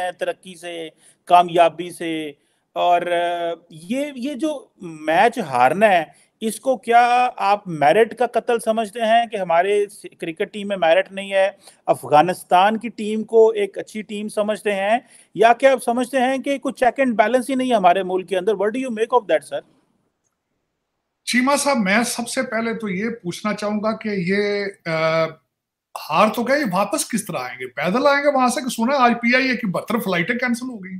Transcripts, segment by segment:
हैं तरक्की से कामयाबी से और ये ये जो मैच हारना है इसको क्या आप मेरिट का कत्ल समझते हैं कि हमारे क्रिकेट टीम में मेरिट नहीं है अफगानिस्तान की टीम को एक अच्छी टीम समझते हैं या क्या आप समझते हैं कि कुछ चेक एंड बैलेंस ही नहीं है हमारे मुल्क के अंदर what do you make of that sir Cheema साहब मैं सबसे पहले तो ये पूछना चाहूंगा कि ये आ... हार तो गए वापस किस तरह आएंगे पैदल आएंगे वहां से सुना आज पी आई पीआईए की बहत्तर फ्लाइटें कैंसिल हो गई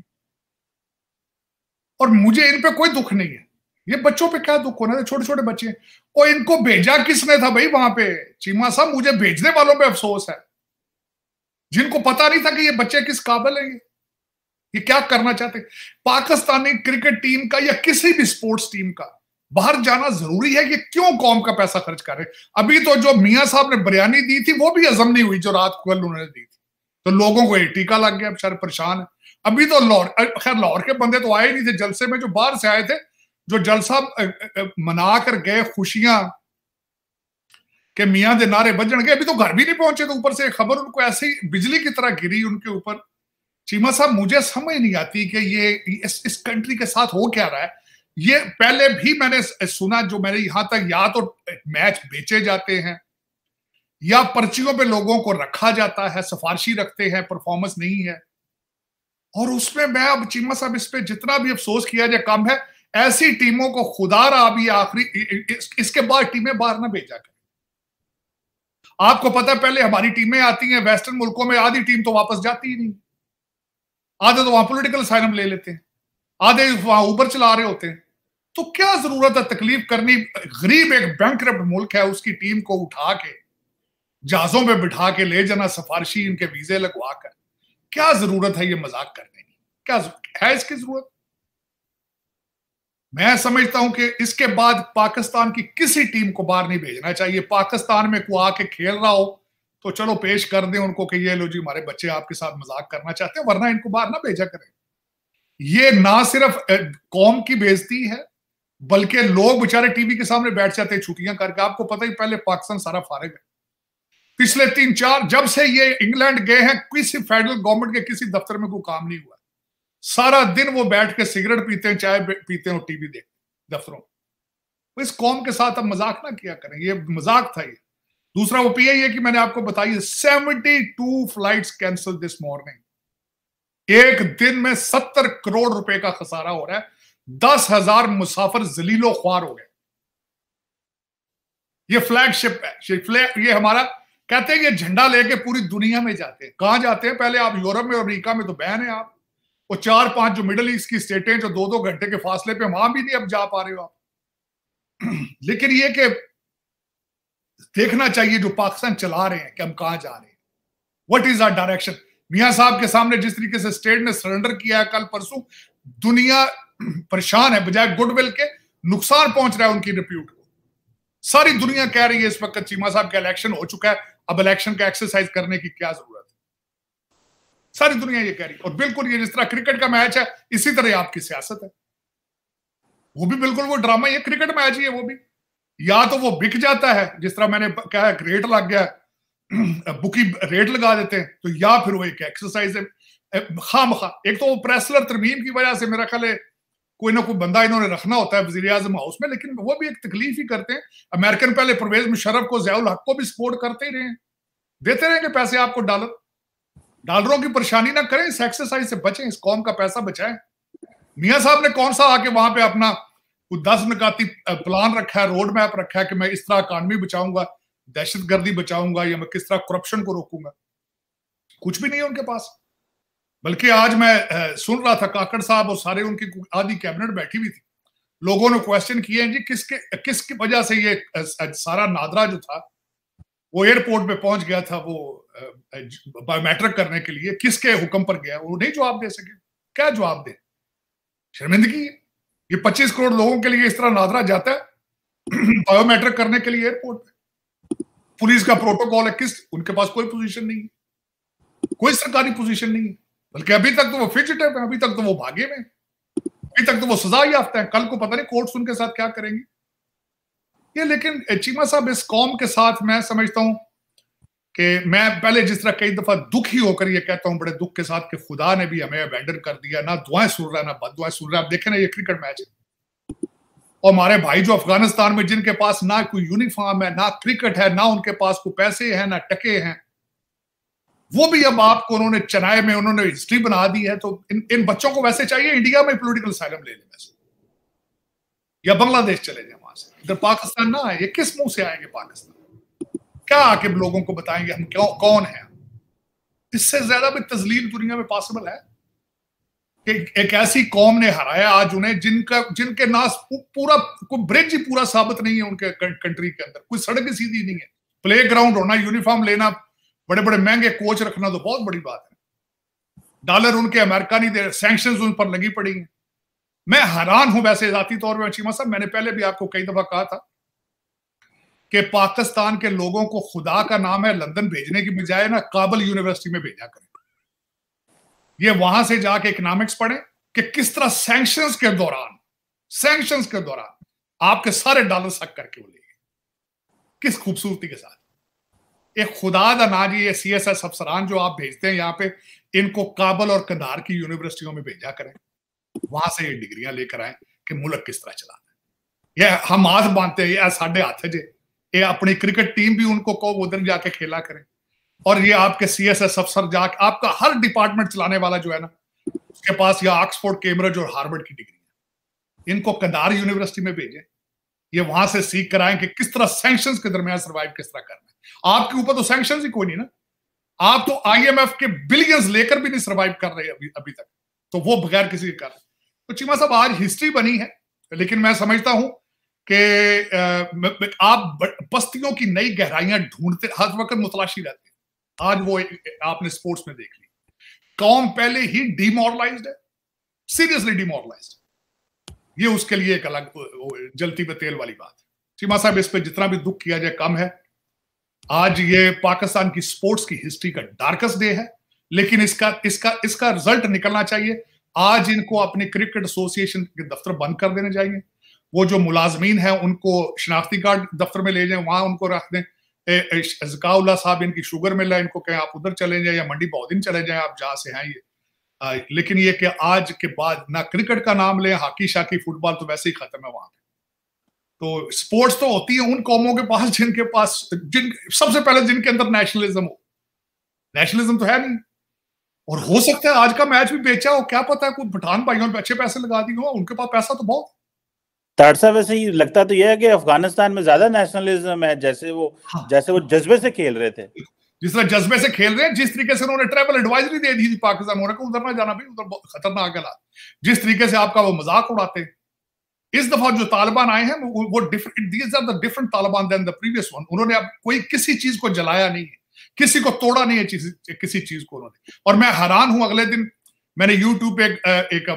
और मुझे इन पे कोई दुख नहीं है ये बच्चों पे क्या दुख होना छोटे छोटे बच्चे और इनको भेजा किसने था भाई वहां पे चीमा साहब मुझे भेजने वालों पे अफसोस है जिनको पता नहीं था कि ये बच्चे किस काबिल है ये ये क्या करना चाहते पाकिस्तानी क्रिकेट टीम का या किसी भी स्पोर्ट्स टीम का बाहर जाना जरूरी है कि क्यों कौम का पैसा खर्च कर रहे अभी तो जो मियाँ साहब ने बिरयानी दी थी वो भी हजम नहीं हुई जो रात कल उन्होंने दी थी तो लोगों को ये टीका लग गया बेचारे परेशान है अभी तो लाहौर खैर लाहौर के बंदे तो आए नहीं थे जलसे में जो बाहर से आए थे जो जलसा मना कर गए खुशियां के मियाँ के नारे बजन गए अभी तो घर भी नहीं पहुंचे तो ऊपर से खबर उनको ऐसी बिजली की तरह गिरी उनके ऊपर चीमा साहब मुझे समझ नहीं आती कि ये इस, इस कंट्री के साथ हो क्या रहा है ये पहले भी मैंने सुना जो मैंने यहां तक या तो मैच बेचे जाते हैं या पर्चियों पे लोगों को रखा जाता है सिफारशी रखते हैं परफॉर्मेंस नहीं है और उसमें मैं अब चीमा साहब इस पर जितना भी अफसोस किया जाए कम है ऐसी टीमों को खुदा रहा अभी आखिरी इस, इसके बाद टीमें बाहर ना भेजा करें आपको पता है पहले हमारी टीमें आती हैं वेस्टर्न मुल्कों में आधी टीम तो वापस जाती ही नहीं आधे तो वहां पोलिटिकल साइनम ले लेते हैं आधे वहां ऊबर चला रहे होते हैं तो क्या जरूरत है तकलीफ करनी गरीब एक बैंक मुल्क है उसकी टीम को उठा के जहाजों में बिठा के ले जाना सिफारशी इनके वीजे लगवा कर क्या जरूरत है ये मजाक करने की क्या है इसकी जरूरत मैं समझता हूं कि इसके बाद पाकिस्तान की किसी टीम को बाहर नहीं भेजना चाहिए पाकिस्तान में को आके खेल रहा हो तो चलो पेश कर दें उनको कि ये लो जी हमारे बच्चे आपके साथ मजाक करना चाहते हैं वरना इनको बाहर ना भेजा करें ये ना सिर्फ कौम की बेजती है बल्कि लोग बेचारे टीवी के सामने बैठ जाते हैं छुट्टियां करके आपको पता ही पहले पाकिस्तान सारा फारग है पिछले तीन चार जब से ये इंग्लैंड गए हैं किसी फेडरल गवर्नमेंट के किसी दफ्तर में कोई काम नहीं हुआ सारा दिन वो बैठ के सिगरेट पीते हैं चाय पीते हैं और टीवी देखते दफ्तरों तो इस कौम के साथ अब मजाक ना किया करें ये मजाक था ये दूसरा वो पी है कि मैंने आपको बताई seventy two flight cancel this morning एक दिन में सत्तर करोड़ रुपए का खसारा हो रहा है दस हजार मुसाफिर जलीलो ख्वार हो गए ये फ्लैगशिप है ये हमारा कहते हैं ये झंडा लेके पूरी दुनिया में जाते हैं कहां जाते हैं पहले आप यूरोप में अमरीका में तो बहन है आप और चार पांच जो मिडल ईस्ट की स्टेटें जो दो दो घंटे के फासले पे वहां भी नहीं अब जा पा रहे हो आप लेकिन ये कि देखना चाहिए जो पाकिस्तान चला रहे हैं कि हम कहां जा रहे हैं वट इज आर डायरेक्शन मियाँ साहब के सामने जिस तरीके से स्टेट ने सरेंडर किया है कल परसों दुनिया परेशान है बजाय गुडविल के नुकसान पहुंच रहा है उनकी रिप्यूट को सारी दुनिया कह रही है इस वक्त चीमा साहब का इलेक्शन हो चुका है अब इलेक्शन का एक्सरसाइज करने की क्या जरूरत है सारी दुनिया ये कह रही है और बिल्कुल ये जिस तरह क्रिकेट का मैच है इसी तरह आपकी सियासत है वो भी बिल्कुल वो ड्रामा ये क्रिकेट मैच ही है वो भी या तो वो बिक जाता है जिस तरह मैंने कहा रेट लग गया बुकी रेट लगा देते हैं तो या फिर वो एक एक्सरसाइज है खाम खा एक तो वो प्रेसलर तरमीम की वजह से मेरा ख्याल है कोई ना कोई बंदा इन्होंने रखना होता है वजी अजम हाउस में लेकिन वो भी एक तकलीफ ही करते हैं अमेरिकन पहले परवेज मुशरफ को जयाल हक को भी सपोर्ट करते ही रहे हैं देते रहेंगे पैसे आपको डॉलर डॉलरों की परेशानी ना करें इस एक्सरसाइज से बचें इस कौम का पैसा बचाए मियाँ साहब ने कौन सा आके वहां पे अपना दस निकाती प्लान रखा है रोड मैप रखा है कि मैं इस तरह इकानमी बचाऊंगा दहशत गर्दी बचाऊंगा या मैं किस तरह करप्शन को रोकूंगा कुछ भी नहीं है उनके पास बल्कि आज मैं सुन रहा था काकड़ साहब और सारे उनकी आधी कैबिनेट बैठी हुई थी लोगों ने क्वेश्चन किए हैं जी किसके की वजह से ये सारा नादरा जो था वो एयरपोर्ट पे पहुंच गया था वो बायोमेट्रिक करने के लिए किसके हुक्म पर गया वो नहीं जवाब दे सके क्या जवाब दे शर्मिंदगी ये पच्चीस करोड़ लोगों के लिए इस तरह नादरा जाता है बायोमेट्रिक करने के लिए एयरपोर्ट पे पुलिस का प्रोटोकॉल है किस उनके पास कोई पोजीशन नहीं है कोई सरकारी पोजीशन नहीं है बल्कि अभी तक तो वो फिजिट है अभी तक तो वो भागे में अभी तक तो वो सजा याफ्ता है कल को पता नहीं कोर्ट उनके साथ क्या करेंगे ये लेकिन चीमा साहब इस कौम के साथ मैं समझता हूं कि मैं पहले जिस तरह कई दफा दुखी होकर ये कहता हूं बड़े दुख के साथ कि खुदा ने भी हमें अबेंडन कर दिया ना दुआएं सुन रहा है ना बद दुआएं सुन रहा है आप देखें ना ये क्रिकेट मैच है और हमारे भाई जो अफगानिस्तान में जिनके पास ना कोई यूनिफॉर्म है ना क्रिकेट है ना उनके पास कोई पैसे हैं ना टके हैं वो भी अब आपको उन्होंने चेन्नई में उन्होंने हिस्ट्री बना दी है तो इन इन बच्चों को वैसे चाहिए इंडिया में पोलिटिकल साइलम ले लेने वैसे या बांग्लादेश चले जाए वहां से इधर पाकिस्तान ना आए ये किस मुंह से आएंगे पाकिस्तान क्या आके लोगों को बताएंगे हम क्यों कौन है इससे ज्यादा भी तजलील दुनिया में पॉसिबल है एक, एक ऐसी कौम ने हराया आज उन्हें जिनका जिनके नास पूरा कोई ब्रिज ही पूरा साबित नहीं है उनके कंट्री के अंदर कोई सड़क ही सीधी नहीं है प्ले ग्राउंड होना यूनिफॉर्म लेना बड़े बड़े महंगे कोच रखना तो बहुत बड़ी बात है डॉलर उनके अमेरिका नहीं दे रहे उन पर लगी पड़ी हैं मैं हैरान हूं वैसे जाती तौर पर चीमा साहब मैंने पहले भी आपको कई दफा कहा था कि पाकिस्तान के लोगों को खुदा का नाम है लंदन भेजने की बजाय ना काबल यूनिवर्सिटी में भेजा करें ये वहां से जाके इकोनॉमिक्स पढ़े कि किस तरह सैंक्शंस के दौरान सैंक्शंस के दौरान आपके सारे डॉलर सक करके वो ले किस खूबसूरती के साथ एक खुदाद अनाजी ये सी एस एस अफसरान जो आप भेजते हैं यहाँ पे इनको काबल और कंधार की यूनिवर्सिटियों में भेजा करें वहां से ये डिग्रियां लेकर आए कि मुल्क किस तरह चला है ये हम हाथ बांधते हैं ये साढ़े हाथ जे ये अपनी क्रिकेट टीम भी उनको कहो उधर जाके खेला करें और ये आपके सी एस एस अफसर जाके आपका हर डिपार्टमेंट चलाने वाला जो है ना उसके पास या ऑक्सफोर्ड कैम्ब्रिज और हार्वर्ड की डिग्री है इनको कंधार यूनिवर्सिटी में भेजें ये वहां से सीख कराएं कि किस तरह सेंशन के दरमियान सर्वाइव किस तरह करना है आपके ऊपर तो सैंक्शन ही कोई नहीं ना आप तो आईएमएफ के बिलियंस लेकर भी नहीं सर्वाइव कर रहे अभी अभी तक तो वो बगैर किसी के कर रहे तो चीमा साहब आज हिस्ट्री बनी है लेकिन मैं समझता हूं कि आप बस्तियों की नई गहराइयां ढूंढते हर वक्त मुतलाशी रहते हैं आज वो आपने स्पोर्ट्स में देख ली कौम पहले ही डिमोरलाइज है सीरियसली डिमोरलाइज ये उसके लिए एक अलग जलती में तेल वाली बात है चीमा साहब इस पर जितना भी दुख किया जाए कम है आज ये पाकिस्तान की स्पोर्ट्स की हिस्ट्री का डार्केस्ट डे है लेकिन इसका इसका इसका रिजल्ट निकलना चाहिए आज इनको अपने क्रिकेट एसोसिएशन के दफ्तर बंद कर देने चाहिए वो जो मुलाजमीन है उनको शनाख्ती कार्ड दफ्तर में ले जाए वहां उनको रख दें जकाउल्ला साहब इनकी शुगर मिल है इनको कहें आप उधर चले जाए या मंडी दिन चले जाए आप जहाँ से हैं ये लेकिन ये कि आज के बाद ना क्रिकेट का नाम लें हॉकी शाकी फुटबॉल तो वैसे ही खत्म है वहां पर तो स्पोर्ट्स तो होती है उन कौमों के पास जिनके पास जिन सबसे पहले जिनके अंदर नेशनलिज्म हो नेशनलिज्म तो है नहीं और हो सकता है आज का मैच भी बेचा हो क्या पता है कुछ पठान भाइयों पे अच्छे पैसे लगा दिए हो उनके पास पैसा तो बहुत तारसा वैसे ही लगता तो यह है कि अफगानिस्तान में ज्यादा नेशनलिज्म है जैसे वो हाँ। जैसे वो जज्बे से खेल रहे थे जिस तरह जज्बे से खेल रहे हैं जिस तरीके से उन्होंने ट्रेवल एडवाइजरी दे दी थी पाकिस्तान उन्होंने उधर ना जाना भी उधर खतरनाक हालात जिस तरीके से आपका वो मजाक उड़ाते हैं इस दफा जो तालिबान आए हैं वो different these are the different Taliban than the previous one उन्होंने अब कोई किसी चीज को जलाया नहीं है किसी को तोड़ा नहीं है चीज, किसी चीज को उन्होंने और मैं हैरान हूं अगले दिन मैंने यूट्यूब पे एक, एक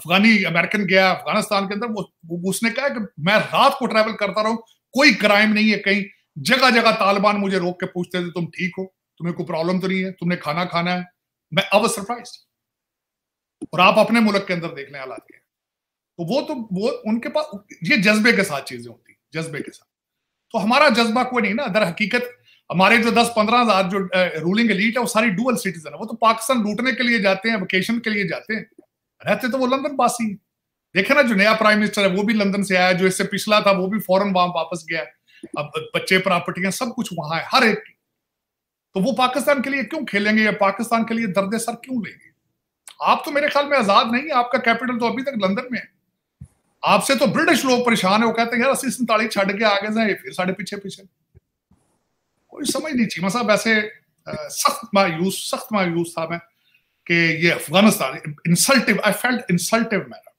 अफगानी अमेरिकन गया अफगानिस्तान के अंदर वो उसने कहा कि मैं रात को ट्रैवल करता रहा कोई क्राइम नहीं है कहीं जगह जगह तालिबान मुझे रोक के पूछते थे तुम ठीक हो तुम्हें कोई प्रॉब्लम तो नहीं है तुमने खाना खाना है मैं अब सरप्राइज और आप अपने मुल्क के अंदर देख लें हालात के तो वो तो वो उनके पास ये जज्बे के साथ चीजें होती जज्बे के साथ तो हमारा जज्बा कोई नहीं ना अदर हकीकत हमारे जो दस पंद्रह हजार जो रूलिंग एलीट है वो सारी डुअल सिटीजन है वो तो पाकिस्तान लूटने के लिए जाते हैं वेकेशन के लिए जाते हैं रहते तो वो लंदन बासी है देखे ना जो नया प्राइम मिनिस्टर है वो भी लंदन से आया जो इससे पिछला था वो भी फॉरन वहां वापस गया अब बच्चे प्रॉपर्टियां सब कुछ वहां है हर एक तो वो पाकिस्तान के लिए क्यों खेलेंगे या पाकिस्तान के लिए दर्द सर क्यों लेंगे आप तो मेरे ख्याल में आजाद नहीं है आपका कैपिटल तो अभी तक लंदन में है आपसे तो ब्रिटिश लोग परेशान है वो कहते हैं यार अस्सी संताली छड़ के आ गए जाए फिर साढ़े पीछे पीछे कोई समझ नहीं चीमा साहब ऐसे सख्त मायूस सख्त मायूस था मैं कि ये Afghanistan insultive I felt insultive manner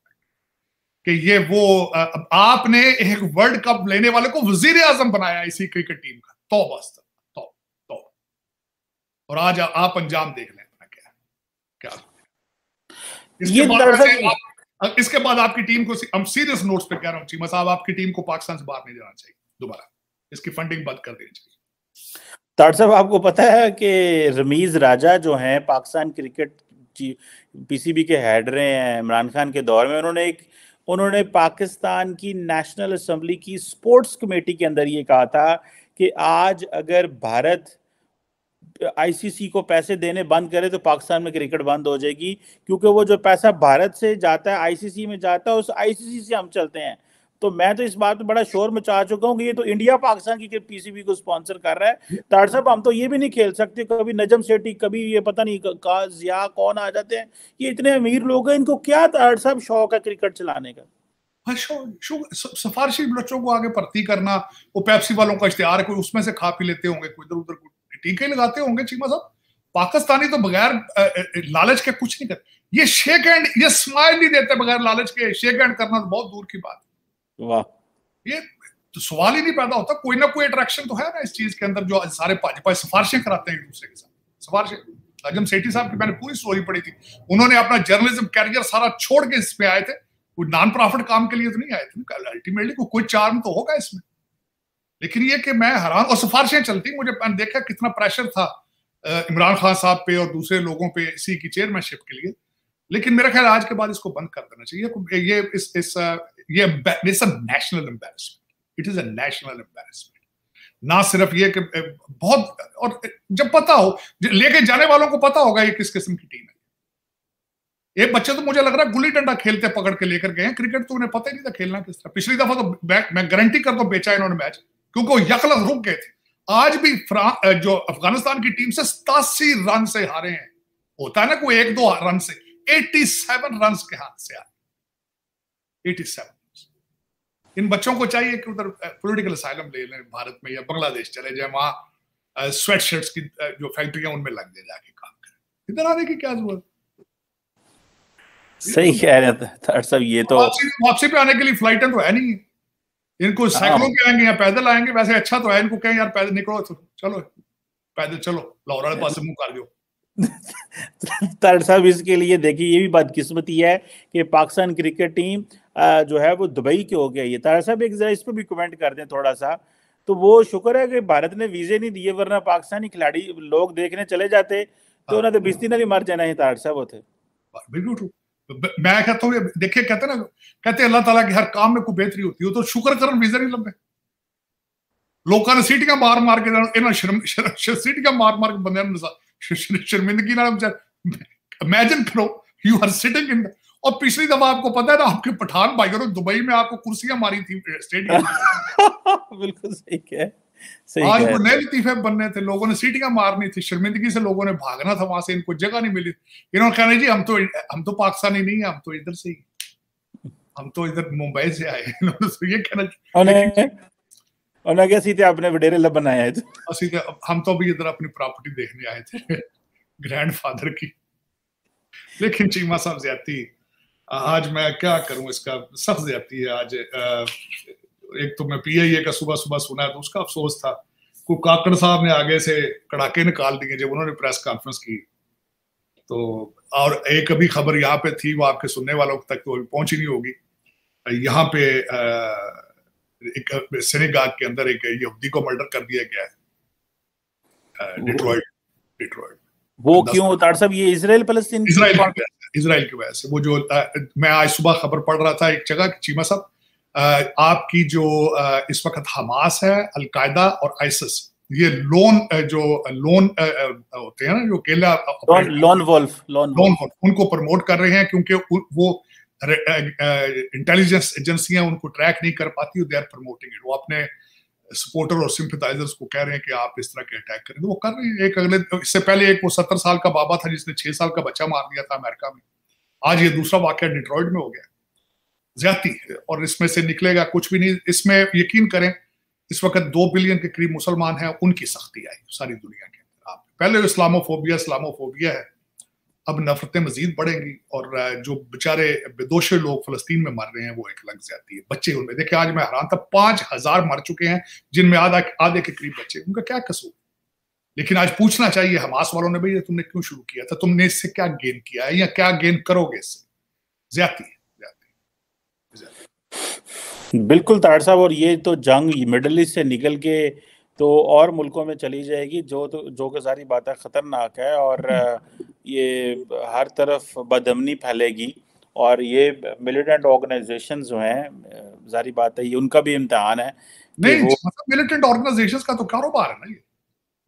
कि ये वो आपने एक वर्ल्ड कप लेने वाले को वजीर आजम बनाया इसी क्रिकेट टीम का तो बस तो, तो और आज आप अंजाम देख लें क्या क्या ये आप इसके बाद आपकी टीम को हम सीरियस नोट्स पे कह रहा हूँ चीमा साहब आपकी टीम को पाकिस्तान से बाहर नहीं जाना चाहिए दोबारा इसकी फंडिंग बंद कर देनी चाहिए तार साहब आपको पता है कि रमीज राजा जो हैं पाकिस्तान क्रिकेट पीसीबी के हेड रहे हैं इमरान खान के दौर में उन्होंने एक उन्होंने पाकिस्तान की नेशनल असम्बली की स्पोर्ट्स कमेटी के अंदर ये कहा था कि आज अगर भारत आईसीसी को पैसे देने बंद करे तो पाकिस्तान में क्रिकेट बंद हो जाएगी क्योंकि वो जो पैसा भारत से जाता है आईसीसी में जाता है उस आईसीसी से हम चलते हैं तो मैं तो इस बात पे बड़ा शोर मचा चुका हूँ कि ये तो इंडिया पाकिस्तान की पीसीबी को स्पॉन्सर कर रहा है तार साहब हम तो ये भी नहीं खेल सकते कभी नजम सेठी कभी ये पता नहीं का जिया कौन आ जाते हैं ये इतने अमीर लोग हैं इनको क्या तार साहब शौक है क्रिकेट चलाने का सिफारशी बच्चों को आगे भर्ती करना वो पैप्सी वालों का इश्तेहार है कोई उसमें से खा पी लेते होंगे कोई इधर उधर टीके लगाते होंगे चीमा साहब पाकिस्तानी तो बगैर लालच के कुछ नहीं करते ये शेक एंड ये स्माइल नहीं देते बगैर लालच के शेक एंड करना तो बहुत दूर की बात वाह ये तो सवाल ही नहीं पैदा होता कोई ना कोई अट्रैक्शन तो है ना इस चीज के अंदर जो सारे भाजपा सिफारिशें कराते हैं एक दूसरे के साथ सिफारिशें अजम सेठी साहब की मैंने पूरी स्टोरी पढ़ी थी उन्होंने अपना जर्नलिज्म कैरियर सारा छोड़ के इस पे आए थे कोई नॉन प्रॉफिट काम के लिए तो नहीं आए थे अल्टीमेटली कोई चार्म तो होगा इसमें लेकिन ये कि मैं हैरान और सिफारिशें चलती मुझे मैंने देखा कितना प्रेशर था इमरान खान साहब पे और दूसरे लोगों पे इसी की चेयरमैनशिप के लिए लेकिन मेरा ख्याल आज के बाद इसको बंद कर देना चाहिए ये इस इस ये इस a national embarrassment it is a national embarrassment ना सिर्फ ये कि बहुत और जब पता हो लेके जाने वालों को पता होगा ये किस किस्म की टीम है एक बच्चे तो मुझे लग रहा है गुल्ली डंडा खेलते पकड़ के लेकर गए हैं क्रिकेट तो उन्हें पता ही नहीं था खेलना किस तरह पिछली दफा तो मैं गारंटी करता तो हूँ बेचा इन्होंने मैच क्योंकि वो यकलम रुक गए थे आज भी जो अफगानिस्तान की टीम से सतासी रन से हारे हैं होता है ना कोई एक दो रन से 87 रन के हाथ से हारे 87 इन बच्चों को चाहिए कि उधर पॉलिटिकल असाइलम ले लें भारत में या बांग्लादेश चले जाए वहां स्वेट शर्ट्स की जो फैक्ट्रियां उनमें लग जाए जाके काम करें इधर आने की क्या जरूरत सही कह रहे थे सर ये तो वापसी पे आने के लिए फ्लाइट तो है नहीं इनको हाँ। साइकिलों के आएंगे या पैदल आएंगे वैसे अच्छा तो है इनको कहें यार पैदल निकलो चलो पैदल चलो लाहौर वाले पास मुंह कर दो तार साहब इसके लिए देखिए ये भी बात किस्मती है कि पाकिस्तान क्रिकेट टीम जो है वो दुबई के हो गया ये तार साहब एक जरा इस पर भी कमेंट कर दें थोड़ा सा तो वो शुक्र है कि भारत ने वीजे नहीं दिए वरना पाकिस्तानी खिलाड़ी लोग देखने चले जाते तो हाँ। उन्होंने तो बिस्ती ने भी मर जाना है तार साहब होते तो। बिल्कुल मैं कहता हूँ देखिए कहते ना कहते अल्लाह ताला के हर काम में कोई बेहतरी होती है तो शुक्र करन वीजे नहीं लंबे लोगों ने सीटियां मार मार के ਇਹਨਾਂ ਸ਼ਰਮ ਸੀਟੀਆਂ ਮਾਰ ਮਾਰ ਕੇ ਬੰਦਿਆਂ ਨੂੰ इमेजिन करो यू आर सिटिंग इन और पिछली दफा आपको पता है ना आपके पठान भाइयों ने दुबई में आपको कुर्सियां मारी थी स्टेडियम बिल्कुल सही है सही आज वो नए लतीफे बनने थे लोगों ने सीटियां मारनी थी शर्मिंदगी से लोगों ने भागना था वहां से इनको जगह नहीं मिली इन्होंने कहना जी हम तो हम तो पाकिस्तानी नहीं है हम तो इधर से ही हम तो इधर मुंबई से आए तो ये कहना ग्रैंडफादर तो की लेकिन चीमा साहब ज्यादा आज मैं क्या करूं इसका सब ज्यादा है आज एक तो मैं पी आई ए का सुबह सुबह सुना तो उसका अफसोस था को काकड़ साहब ने आगे से कड़ाके निकाल दिए जब उन्होंने प्रेस कॉन्फ्रेंस की तो और एक अभी खबर यहाँ पे थी वो आपके सुनने वालों तक तो अभी पहुंची नहीं होगी यहाँ पे एक सेनेगाग के अंदर एक यहूदी को मर्डर कर दिया गया है डिट्रॉइट डिट्रॉइट वो क्यों तार साहब ये इसराइल फलस्तीन इसराइल की वजह से वो जो मैं आज सुबह खबर पढ़ रहा था एक जगह चीमा साहब आपकी जो इस वक्त हमास है अलकायदा और आइसिस ये लोन जो लोन होते हैं ना जो केला लोन वोल्फ लोन वोल्फ उनको प्रमोट कर रहे हैं क्योंकि वो इंटेलिजेंस एजेंसियां उनको ट्रैक नहीं कर पाती दे आर प्रमोटिंग इट वो अपने सपोर्टर और सिंपथाइजर्स को कह रहे हैं कि आप इस तरह के अटैक करें तो वो कर रहे हैं एक अगले इससे पहले एक वो सत्तर साल का बाबा था जिसने छह साल का बच्चा मार दिया था अमेरिका में आज ये दूसरा वाक्य डिट्रॉइड में हो गया ज्यादा है और इसमें से निकलेगा कुछ भी नहीं इसमें यकीन करें इस वक्त दो बिलियन के करीब मुसलमान हैं उनकी सख्ती आई सारी दुनिया के अंदर पहले तो इस्लामोफोबिया इस्लामोफोबिया है अब नफरतें मजीद बढ़ेंगी और जो बेचारे बेदोशे लोग फलस्तीन में मर रहे हैं वो एक लग जाती है बच्चे उनमें देखिए आज मैं हैरान था पांच हजार मर चुके हैं जिनमें आधा आधे के करीब बच्चे उनका क्या कसूर लेकिन आज पूछना चाहिए हमास वालों ने भाई तुमने क्यों शुरू किया था तुमने इससे क्या गेन किया है या क्या गेन करोगे इससे ज्यादा है बिल्कुल तार साहब और ये तो जंग मिडल ईस्ट से निकल के तो और मुल्कों में चली जाएगी जो तो जो कि सारी बातें ख़तरनाक है और हम्म। ये हर तरफ बदमनी फैलेगी और ये मिलिटेंट ऑर्गेनाइजेशन जो हैं सारी बात है ये उनका भी इम्तहान है नहीं मतलब मिलिटेंट ऑर्गेनाइजेशन का तो कारोबार है ना ये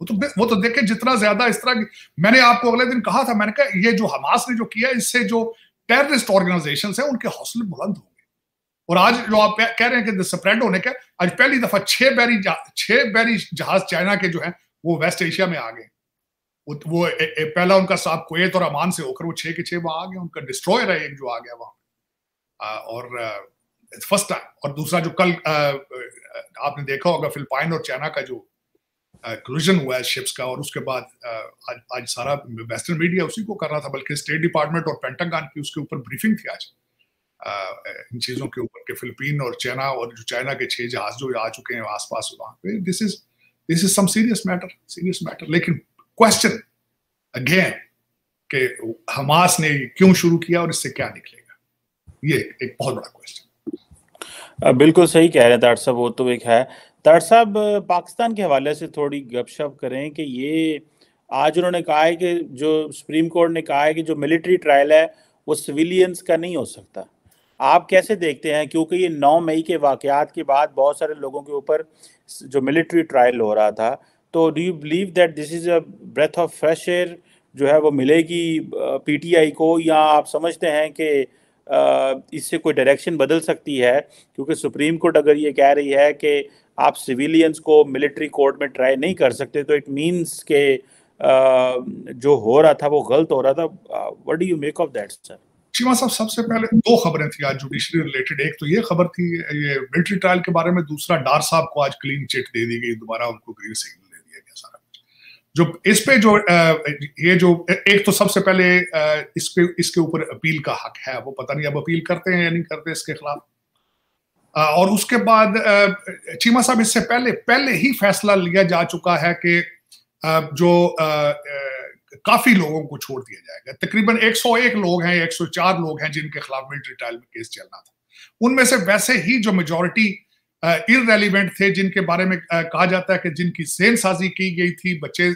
वो तो वो तो देखे जितना ज्यादा इस तरह मैंने आपको अगले दिन कहा था मैंने कहा ये जो हमास ने जो किया इससे जो टेररिस्ट ऑर्गेनाइजेशन है उनके हौसले बुलंद हो और आज जो आप कह रहे हैं कि स्प्रेड होने के आज पहली दफा छह बैरी छह बैरी जहाज चाइना के जो है वो वेस्ट एशिया में आ गए तो- वो ए, ए, पहला उनका साफ कुत और अमान से होकर वो छे के छे वहां आ गए उनका डिस्ट्रॉयर है एक जो आ गया वहां और फर्स्ट टाइम और दूसरा जो कल आ, आपने देखा होगा फिलिपाइन और चाइना का जो क्लूजन हुआ है शिप्स का और उसके बाद आ, आज आज सारा वेस्टर्न मीडिया उसी को कर रहा था बल्कि स्टेट डिपार्टमेंट और पेंटागन की उसके ऊपर ब्रीफिंग थी आज इन चीज़ों के ऊपर के फिलिपीन और चाइना और जो चाइना के छह जहाज जो आ चुके हैं आसपास वहां पे this is this is some serious matter serious matter लेकिन क्वेश्चन अगेन के हमास ने क्यों शुरू किया और इससे क्या निकलेगा ये एक बहुत बड़ा क्वेश्चन बिल्कुल सही कह रहे हैं तार साहब वो तो एक है तार साहब पाकिस्तान के हवाले से थोड़ी गपशप करें कि ये आज उन्होंने कहा है कि जो सुप्रीम कोर्ट ने कहा है कि जो मिलिट्री ट्रायल है वो सिविलियंस का नहीं हो सकता आप कैसे देखते हैं क्योंकि ये 9 मई के वाकयात के बाद बहुत सारे लोगों के ऊपर जो मिलिट्री ट्रायल हो रहा था तो do you believe that this is a breath of fresh air जो है वो मिलेगी पीटीआई को या आप समझते हैं कि इससे कोई डायरेक्शन बदल सकती है क्योंकि सुप्रीम कोर्ट अगर ये कह रही है कि आप सिविलियंस को मिलिट्री कोर्ट में ट्राई नहीं कर सकते तो इट मीन्स के जो हो रहा था वो गलत हो रहा था what do you make of that sir Cheema साहब सबसे पहले दो खबरें थी आज जुडिशरी रिलेटेड एक तो ये खबर थी ये मिलिट्री ट्रायल के बारे में दूसरा डार साहब को आज क्लीन चिट दे दी गई दोबारा उनको ग्रीन सिग्नल दे दिया गया सारा जो इस पे जो ये जो एक तो सबसे पहले इस पे इसके ऊपर अपील का हक है वो पता नहीं अब अपील करते हैं या नहीं करते इसके खिलाफ और उसके बाद चीमा साहब इससे पहले पहले ही फैसला लिया जा चुका है कि जो काफी लोगों को छोड़ दिया जाएगा तकरीबन 101 लोग हैं 104 लोग हैं जिनके खिलाफ मिलिट्री ट्रायल में केस चलना था उनमें से वैसे ही जो मेजोरिटी इनरेलीवेंट थे जिनके बारे में आ, कहा जाता है कि जिनकी सेन साजी की गई थी बच्चे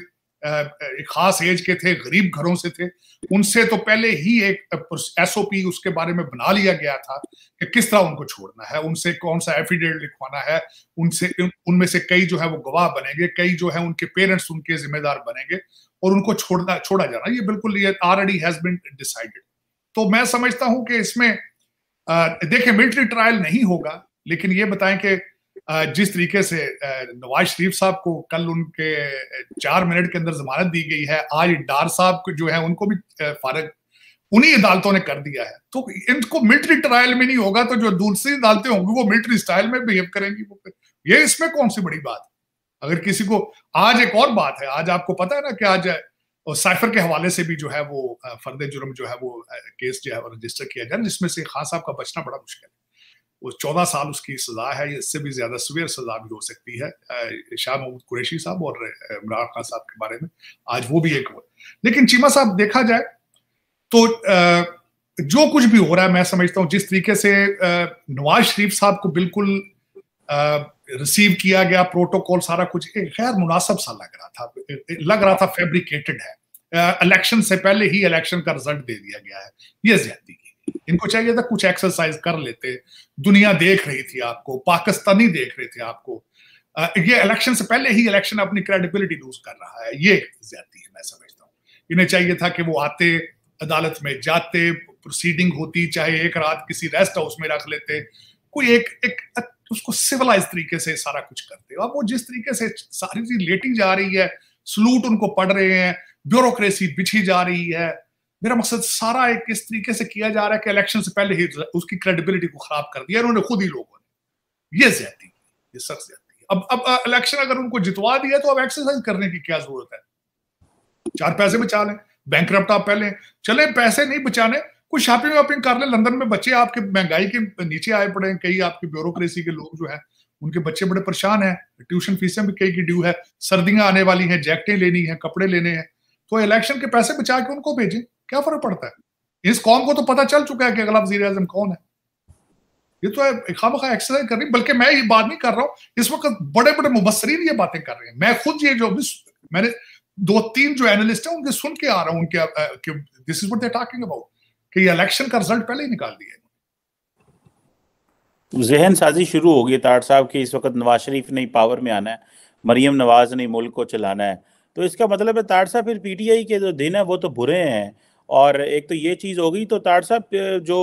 एक खास एज के थे गरीब घरों से थे उनसे तो पहले ही एक एसओपी उसके बारे में बना लिया गया था कि किस तरह उनको छोड़ना है उनसे कौन सा एफिडेविट लिखवाना है उनसे उनमें से कई जो है वो गवाह बनेंगे कई जो है उनके पेरेंट्स उनके जिम्मेदार बनेंगे और उनको छोड़ना छोड़ा जाना ये बिल्कुल ये ऑलरेडी हैज बिन डिसाइडेड तो मैं समझता हूं कि इसमें देखिए मिलिट्री ट्रायल नहीं होगा लेकिन ये बताएं कि जिस तरीके से नवाज शरीफ साहब को कल उनके चार मिनट के अंदर जमानत दी गई है आज डार साहब जो है उनको भी फारग उन्हीं अदालतों ने कर दिया है तो इनको मिलिट्री ट्रायल में नहीं होगा तो जो दूसरी अदालतें होंगी वो मिलिट्री स्टाइल में बिहेव करेंगी ये इसमें कौन सी बड़ी बात अगर किसी को आज एक और बात है आज आपको पता है ना कि आज और साइफर के हवाले से भी जो है वो फर्द जुर्म जो है वो केस जो है रजिस्टर किया जाए जिसमें से खान साहब का बचना बड़ा मुश्किल है वो चौदह साल उसकी सजा है इससे भी ज्यादा सवेर सजा भी हो सकती है शाह महमूद कुरैशी साहब और इमरान खान साहब के बारे में आज वो भी एक लेकिन चीमा साहब देखा जाए तो जो कुछ भी हो रहा है मैं समझता हूँ जिस तरीके से नवाज शरीफ साहब को बिल्कुल रिसीव किया गया प्रोटोकॉल सारा कुछ खैर मुनासिब सा लग रहा था लग रहा था फेब्रिकेटेड है इलेक्शन से पहले ही इलेक्शन का रिजल्ट दे दिया गया है ये ज्यादा की इनको चाहिए था कुछ एक्सरसाइज कर लेते दुनिया देख रही थी आपको पाकिस्तानी देख रहे थे आपको ये इलेक्शन से पहले ही इलेक्शन अपनी क्रेडिबिलिटी लूज कर रहा है ये ज्यादा है मैं समझता हूँ इन्हें चाहिए था कि वो आते अदालत में जाते प्रोसीडिंग होती चाहे एक रात किसी रेस्ट हाउस में रख लेते कोई एक एक तो उसको सिविलाइज तरीके से सारा कुछ करते हो अब वो जिस तरीके से सारी चीज लेटी जा रही है सलूट उनको पढ़ रहे हैं ब्यूरोक्रेसी बिछी जा रही है मेरा मकसद सारा एक किस तरीके से किया जा रहा है कि इलेक्शन से पहले ही उसकी क्रेडिबिलिटी को खराब कर दिया उन्होंने खुद ही लोगों ने ये ज्यादा ये सख्त ज्यादा अब अब इलेक्शन अगर उनको जितवा दिया तो अब एक्सरसाइज करने की क्या जरूरत है चार पैसे बचा लें बैंक आप पहले चले पैसे नहीं बचाने कुछ शॉपिंग वॉपिंग कर ले लंदन में बच्चे आपके महंगाई के नीचे आए पड़े हैं कई आपके ब्यूरोक्रेसी के लोग जो है उनके बच्चे बड़े परेशान हैं ट्यूशन फीसें भी कई की ड्यू है सर्दियां आने वाली हैं जैकेटें लेनी है कपड़े लेने हैं तो इलेक्शन के पैसे बचा के उनको भेजें क्या फर्क पड़ता है इस कौम को तो पता चल चुका है कि अगला वजी आजम कौन है ये तो खा खा एक्सरसाइज कर रही बल्कि मैं ये बात नहीं कर रहा हूँ इस वक्त बड़े बड़े मुबसरीन ये बातें कर रहे हैं मैं खुद ये जो मैंने दो तीन जो एनालिस्ट है उनके सुन के आ रहा हूँ उनके this is what talking about कि इलेक्शन का रिजल्ट पहले ही निकाल दिया जहन साजी शुरू हो गई ताट साहब की इस वक्त नवाज शरीफ ने पावर में आना है मरियम नवाज ने मुल्क को चलाना है तो इसका मतलब है ताट साहब फिर पीटीआई के जो दिन है वो तो बुरे हैं और एक तो ये चीज़ हो गई तो ताट साहब जो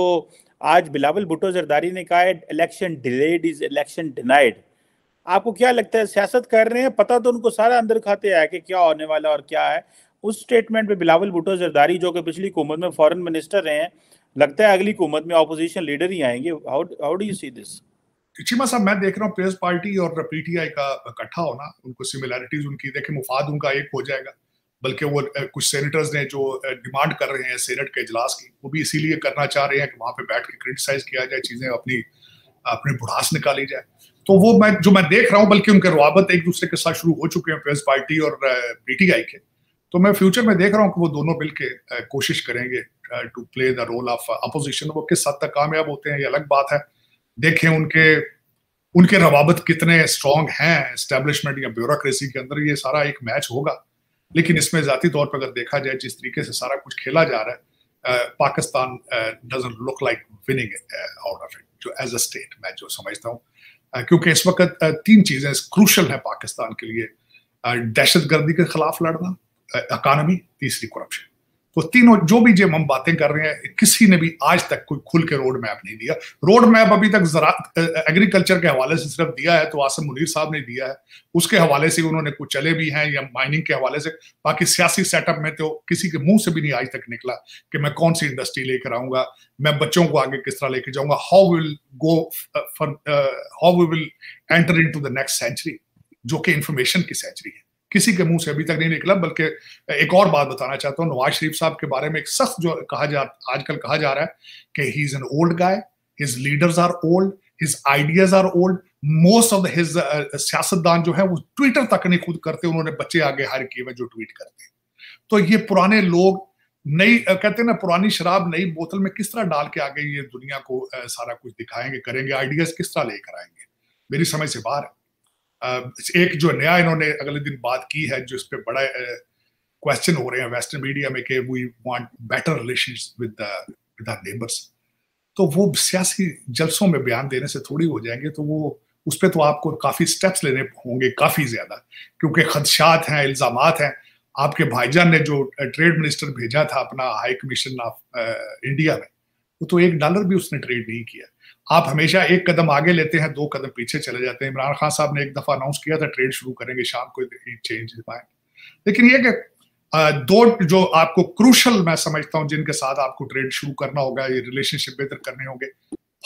आज बिलावल भुट्टो जरदारी ने कहा है election delayed is election denied आपको क्या लगता है सियासत कर रहे हैं पता तो उनको सारा अंदर खाते आया कि क्या होने वाला और क्या है उस स्टेटमेंट में बिलावल भुटो जरदारी जो कि पिछली हुकूमत में फॉरेन मिनिस्टर रहे हैं लगता है अगली हुकूमत में अपोजिशन लीडर ही आएंगे how how do you see this Cheema साहब मैं देख रहा हूँ पीएस पार्टी और पीटीआई का इकट्ठा होना उनको सिमिलैरिटीज उनकी देखे मुफाद उनका एक हो जाएगा बल्कि वो कुछ सेनेटर्स ने जो डिमांड कर रहे हैं सेनेट के इजलास की वो भी इसीलिए करना चाह रहे हैं कि वहाँ पे बैठ के क्रिटिसाइज किया जाए चीज़ें अपनी अपने बुढ़ास निकाली जाए तो वो मैं जो मैं देख रहा हूँ बल्कि उनके रवाबत एक दूसरे के साथ शुरू हो चुके हैं पीएस पार्टी और पीटीआई के तो मैं फ्यूचर में देख रहा हूँ कि वो दोनों मिल के कोशिश करेंगे to play the role of opposition वो किस हद तक कामयाब होते हैं ये अलग बात है देखें उनके उनके रवाबत कितने स्ट्रांग हैं एस्टेब्लिशमेंट या ब्यूरोक्रेसी के अंदर ये सारा एक मैच होगा लेकिन इसमें जाती तौर पर अगर देखा जाए जिस तरीके से सारा कुछ खेला जा रहा है Pakistan look like winning out of it जो एज अ स्टेट मैं जो समझता हूँ क्योंकि इस वक्त तीन चीज़ें क्रूशल हैं पाकिस्तान के लिए दहशत गर्दी के खिलाफ लड़ना इकानमी तीसरी करप्शन तो तीनों जो भी जब हम बातें कर रहे हैं किसी ने भी आज तक कोई खुल के रोड मैप नहीं दिया रोड मैप अभी तक जरा एग्रीकल्चर के हवाले से सिर्फ दिया है तो आसम मुनीर साहब ने दिया है उसके हवाले से उन्होंने कुछ चले भी हैं या माइनिंग के हवाले से बाकी सियासी सेटअप में तो किसी के मुंह से भी नहीं आज तक निकला कि मैं कौन सी इंडस्ट्री लेकर आऊंगा मैं बच्चों को आगे किस तरह लेके जाऊंगा how will go how we will enter in to the next century जो कि इंफॉर्मेशन की सेंचुरी है किसी के मुंह से अभी तक नहीं निकला बल्कि एक और बात बताना चाहता हूँ नवाज शरीफ साहब के बारे में एक सख्त जो कहा जा आजकल कहा जा रहा है कि he is an old guy his leaders are old his ideas are old most of his सियासतदान जो है वो ट्विटर तक नहीं खुद करते उन्होंने बच्चे आगे हायर किए हुए जो ट्वीट करते हैं तो ये पुराने लोग नई कहते हैं ना पुरानी शराब नई बोतल में किस तरह डाल के आगे ये दुनिया को सारा कुछ दिखाएंगे करेंगे आइडियाज किस तरह लेकर आएंगे मेरी समझ से बाहर है एक जो नया इन्होंने अगले दिन बात की है जो इस पर बड़ा क्वेश्चन हो रहे हैं वेस्टर्न मीडिया में कि we want better relation with with our neighbours तो वो सियासी जलसों में बयान देने से थोड़ी हो जाएंगे तो वो उस पर तो आपको काफ़ी स्टेप्स लेने होंगे काफ़ी ज़्यादा क्योंकि खदशात हैं इल्ज़ाम हैं आपके भाईजान ने जो ट्रेड मिनिस्टर भेजा था अपना हाई कमीशन ऑफ इंडिया में वो तो एक डॉलर भी उसने ट्रेड नहीं किया आप हमेशा एक कदम आगे लेते हैं दो कदम पीछे चले जाते हैं इमरान खान साहब ने एक दफा अनाउंस किया था ट्रेड शुरू करेंगे शाम को चेंज लेकिन ये कि दो जो आपको क्रूशल मैं समझता हूं जिनके साथ आपको ट्रेड शुरू करना होगा ये रिलेशनशिप बेहतर करने होंगे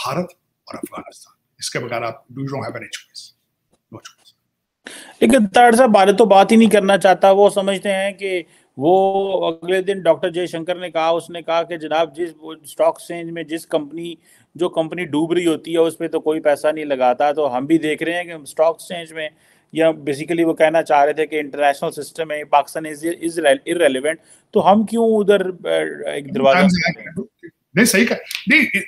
भारत और अफगानिस्तान इसके बगैर आप do don't have any choice लेकिन तार साहब भारत तो बात ही नहीं करना चाहता वो समझते हैं कि वो अगले दिन डॉक्टर जयशंकर ने कहा उसने कहा कि जनाब जिस स्टॉक एक्सचेंज में जिस कंपनी जो कंपनी डूब रही होती है उस पर तो कोई पैसा नहीं लगाता तो हम भी देख रहे हैं कि स्टॉक एक्सचेंज में या बेसिकली वो कहना चाह रहे थे कि इंटरनेशनल सिस्टम है पाकिस्तान इज इज इरेलीवेंट तो हम क्यों उधर एक दरवाजा हाँ हाँ नहीं सही कहा नहीं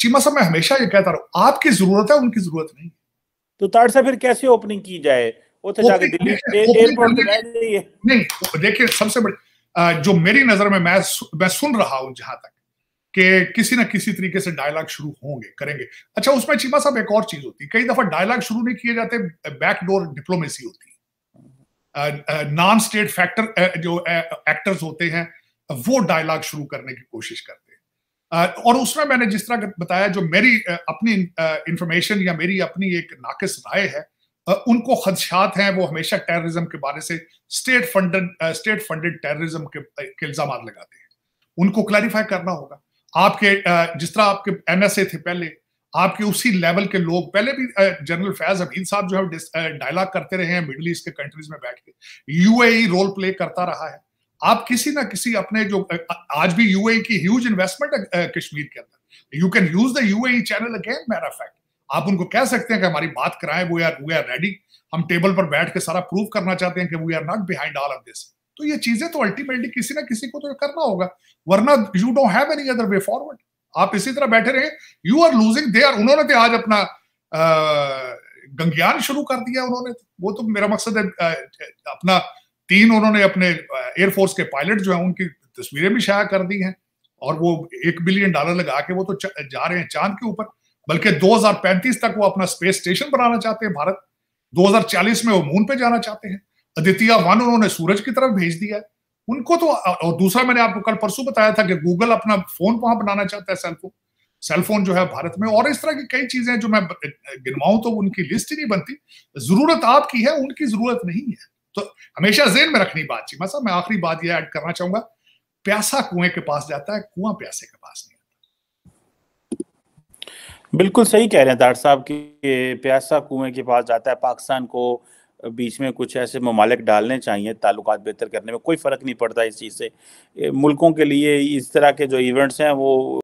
चीमा साहब मैं हमेशा ये कहता रहा आपकी जरूरत है उनकी जरूरत नहीं तो तार साहब फिर कैसे ओपनिंग की जाए वो तो जाके दिल्ली एयरपोर्ट नहीं देखिए सबसे बड़ी जो मेरी नजर में मैं मैं सुन रहा हूं जहां तक कि किसी ना किसी तरीके से डायलॉग शुरू होंगे करेंगे अच्छा उसमें चीमा साहब एक और चीज होती है कई दफा डायलॉग शुरू नहीं किए जाते बैकडोर डिप्लोमेसी होती है नॉन स्टेट फैक्टर जो एक्टर्स होते हैं वो डायलॉग शुरू करने की कोशिश करते हैं और उसमें मैंने जिस तरह बताया जो मेरी अपनी इंफॉर्मेशन या मेरी अपनी एक नाकस राय है उनको खदशात हैं वो हमेशा टेररिज्म के बारे से state funded state funded terrorism के इल्जाम लगाते हैं उनको क्लैरिफाई करना होगा आपके जिस तरह आपके ए थे पहले आपके उसी लेवल के लोग पहले भी जनरल फैज अबीन साहब जो है डायलॉग करते रहे हैं मिडल ईस्ट के कंट्रीज में बैठ के यूएई रोल प्ले करता रहा है आप किसी ना किसी अपने जो आज भी यूएई e की ह्यूज इन्वेस्टमेंट है कश्मीर के अंदर you can use the UAE channel again मैरा फैक्ट आप उनको कह सकते हैं कि हमारी बात कराएं वो आर वी आर रेडी हम टेबल पर बैठ के सारा प्रूव करना चाहते हैं कि we are not behind all of this तो ये चीजें तो अल्टीमेटली किसी ना किसी को तो करना होगा वरना you don't have any other way forward आप इसी तरह बैठे रहे you are losing they are उन्होंने तो आज अपना गंगयान शुरू कर दिया उन्होंने वो तो मेरा मकसद है अपना तीन उन्होंने अपने एयरफोर्स के पायलट जो है उनकी तस्वीरें भी शाया कर दी हैं और वो एक बिलियन डॉलर लगा के वो तो जा रहे हैं चांद के ऊपर बल्कि 2035 तक वो अपना स्पेस स्टेशन बनाना चाहते हैं भारत 2040 में वो मून पे जाना चाहते हैं अदितिया वन उन्होंने सूरज की तरफ भेज दिया उनको तो और दूसरा मैंने आपको कल परसों बताया था कि गूगल अपना फोन वहां बनाना चाहता है सेलफोन सेलफोन जो है भारत में और इस तरह की कई चीजें जो मैं गिनवाऊं तो उनकी लिस्ट ही नहीं बनती जरूरत आपकी है उनकी जरूरत नहीं है तो हमेशा जेन में रखनी बात चीज मैं आखिरी बात यह ऐड करना चाहूंगा प्यासा कुएं के पास जाता है कुआं प्यासे के पास नहीं बिल्कुल सही कह रहे हैं दार साहब कि प्यासा कुएं के पास जाता है पाकिस्तान को बीच में कुछ ऐसे ममालिक डालने चाहिए ताल्लुक बेहतर करने में कोई फ़र्क नहीं पड़ता इस चीज़ से मुल्कों के लिए इस तरह के जो इवेंट्स हैं वो